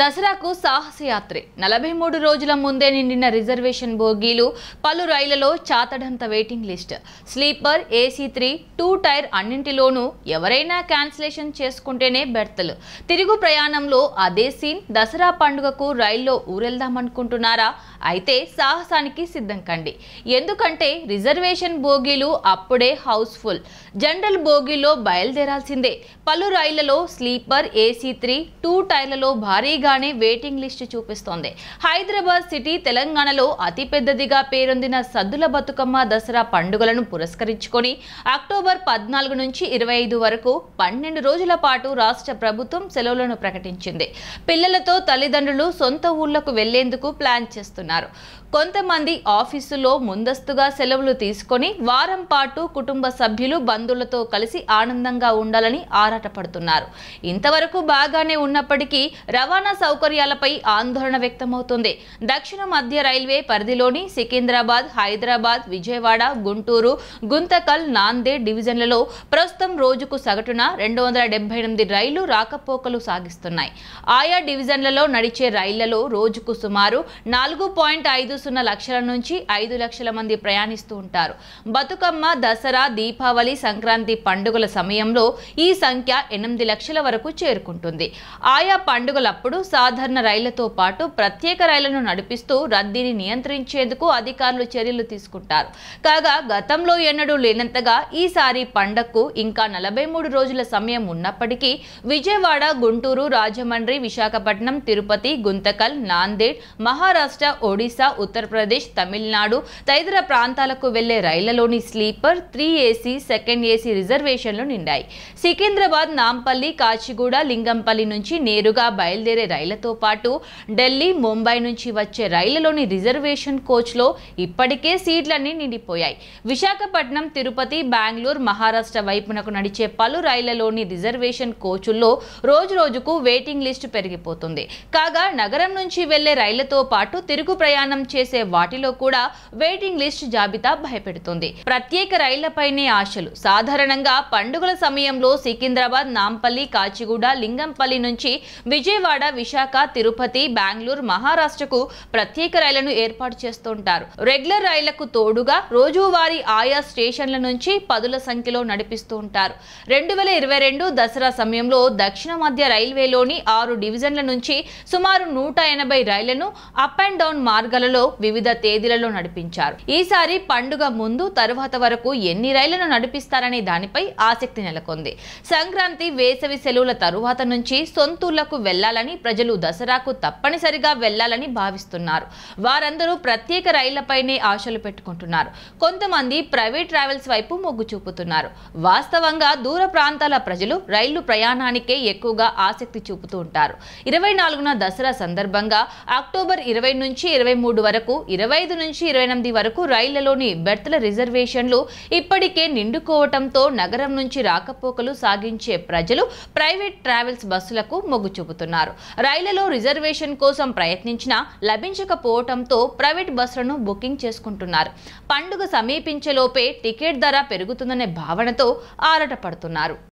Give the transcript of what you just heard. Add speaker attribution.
Speaker 1: దసరాకు సాహసయాత్రే నలభై మూడు రోజుల ముందే నిండిన రిజర్వేషన్ బోగీలు పలు రైళ్లలో చాతడంత waiting list sleeper AC three two tier అన్నింటిలోనూ ఎవరైనా క్యాన్సిలేషన్ చేసుకుంటేనే బెర్తలు తిరుగు ప్రయాణంలో అదే సీన్ దసరా పండుగకు రైల్లో ఊరెళ్దామనుకుంటున్నారా అయితే సాహసానికి సిద్ధం కండి ఎందుకంటే రిజర్వేషన్ బోగీలు అప్పుడే హౌస్ఫుల్ జనరల్ బోగీలో బయలుదేరాల్సిందే పలు రైళ్లలో స్లీపర్ ఏసీ త్రీ టూ టైర్లలో భారీగా ముందుగానే వెయిటింగ్ లిస్టు చూపిస్తోంది హైదరాబాద్ సిటీ తెలంగాణలో అతిపెద్దదిగా పేరొందిన సద్దుల బతుకమ్మ దసరా పండుగలను పురస్కరించుకొని అక్టోబర్ పద్నాలుగు నుంచి ఇరవై ఐదు వరకు పన్నెండు రోజుల పాటు రాష్ట్ర ప్రభుత్వం సెలవులను ప్రకటించింది పిల్లలతో తల్లిదండ్రులు సొంత ఊళ్లకు వెళ్లేందుకు ప్లాన్ చేస్తున్నారు కొంతమంది ఆఫీసులో ముందస్తుగా సెలవులు తీసుకొని వారం పాటు కుటుంబ సభ్యులు బంధువులతో కలిసి ఆనందంగా ఉండాలని ఆరాటపడుతున్నారు ఇంతవరకు బాగానే ఉన్నప్పటికీ రవాణా సౌకర్యాలపై ఆందోళన వ్యక్తమవుతుంది దక్షిణ మధ్య రైల్వే పరిధిలోని సికింద్రాబాద్ హైదరాబాద్ విజయవాడ గుంటూరు గుంతకల్ నాందేడ్ డివిజన్లలో ప్రస్తుతం రోజుకు సగటున రెండు వందల డెబ్బై ఎనిమిది రైళ్లు రాకపోకలు సాగిస్తున్నాయి ఆయా డివిజన్లలో నడిచే రైళ్లలో రోజుకు సుమారు నాలుగు పాయింట్ ఐదు సున్నా లక్షల నుంచి ఐదు లక్షల మంది ప్రయాణిస్తూ ఉంటారు బతుకమ్మ దసరా దీపావళి సంక్రాంతి పండుగల సమయంలో ఈ సంఖ్య ఎనిమిది లక్షల వరకు చేరుకుంటుంది ఆయా పండుగలప్పుడు సాధారణ రైళ్లతో పాటు ప్రత్యేక రైళ్లను నడిపిస్తూ రద్దీని నియంత్రించేందుకు అధికారులు చర్యలు తీసుకుంటారు కాగా గతంలో ఎన్నడూ లేనంతగా ఈసారి పండగకు ఇంకా నలభై మూడు రోజుల సమయం ఉన్నప్పటికీ విజయవాడ గుంటూరు రాజమండ్రి విశాఖపట్నం తిరుపతి గుంతకల్ నాందేడ్ మహారాష్ట్ర ఒడిశా ఉత్తరప్రదేశ్ తమిళనాడు తదితర ప్రాంతాలకు వెళ్లే రైళ్లలోని sleeper three AC second AC రిజర్వేషన్లు నిండాయి సికింద్రాబాద్ నాంపల్లి కాచిగూడ లింగంపల్లి నుంచి నేరుగా బయలుదేరే రైళ్లతో పాటు ఢిల్లీ ముంబై నుంచి వచ్చే రైళ్లలోని రిజర్వేషన్ కోచ్లో ఇప్పటికే సీట్లన్నీ నిండిపోయాయి విశాఖపట్నం తిరుపతి బెంగళూరు మహారాష్ట్ర వైపునకు నడిచే పలు రైళ్లలోని రిజర్వేషన్ కోచుల్లో రోజు రోజుకు వెయిటింగ్ లిస్టు పెరిగిపోతుంది కాగా నగరం నుంచి వెళ్లే రైళ్లతో పాటు తిరుగు ప్రయాణం చేసే వాటిలో కూడా వెయిటింగ్ లిస్ట్ జాబితా భయపెడుతుంది ప్రత్యేక రైళ్లపైనే ఆశలు సాధారణంగా పండుగల సమయంలో సికింద్రాబాద్ నాంపల్లి కాచిగూడ లింగంపల్లి నుంచి విజయవాడ విశాఖ తిరుపతి బెంగళూరు మహారాష్ట్రకు ప్రత్యేక రైళ్లను ఏర్పాటు చేస్తుంటారు రెగ్యులర్ రైళ్లకు తోడుగా రోజువారీ ఆయా స్టేషన్ల నుంచి పదుల సంఖ్యలో నడిపిస్తూ ఉంటారు రెండు వేల ఇరవై రెండు దసరా సమయంలో దక్షిణ మధ్య రైల్వేలోని ఆరు డివిజన్ల నుంచి సుమారు నూట ఎనభై రైళ్లను అప్ అండ్ డౌన్ మార్గాలలో వివిధ తేదీలలో నడిపించారు ఈసారి పండుగ ముందు తరువాత వరకు ఎన్ని రైళ్లను నడిపిస్తారనే దానిపై ఆసక్తి నెలకొంది సంక్రాంతి వేసవి సెలవుల తరువాత నుంచి సొంతూర్లకు వెళ్లాలని ప్రజలు దసరాకు తప్పనిసరిగా వెళ్లాలని భావిస్తున్నారు వారందరూ ప్రత్యేక రైళ్లపైనే ఆశలు పెట్టుకుంటున్నారు కొంతమంది ప్రైవేట్ ట్రావెల్స్ వైపు మొగ్గు చూపుతున్నారు వాస్తవంగా దూర ప్రాంతాల ప్రజలు రైళ్లు ప్రయాణానికే ఎక్కువగా ఆసక్తి చూపుతూ ఉంటారు ఇరవై నాలుగున దసరా సందర్భంగా అక్టోబర్ ఇరవై నుంచి ఇరవై మూడు వరకు ఇరవై నుంచి ఇరవై ఎనిమిది వరకు రైళ్లలోని బెర్త్ల రిజర్వేషన్లు ఇప్పటికే నిండుకోవటంతో నగరం నుంచి రాకపోకలు సాగించే ప్రజలు ప్రైవేట్ ట్రావెల్స్ బస్సులకు మొగ్గు చూపుతున్నారు రైళ్లలో రిజర్వేషన్ కోసం ప్రయత్నించినా లభించకపోవటంతో ప్రైవేట్ బస్సులను బుకింగ్ చేసుకుంటున్నారు పండుగ సమీపించేలోపే టికెట్ ధర పెరుగుతుందనే భావనతో ఆరాటపడుతున్నారు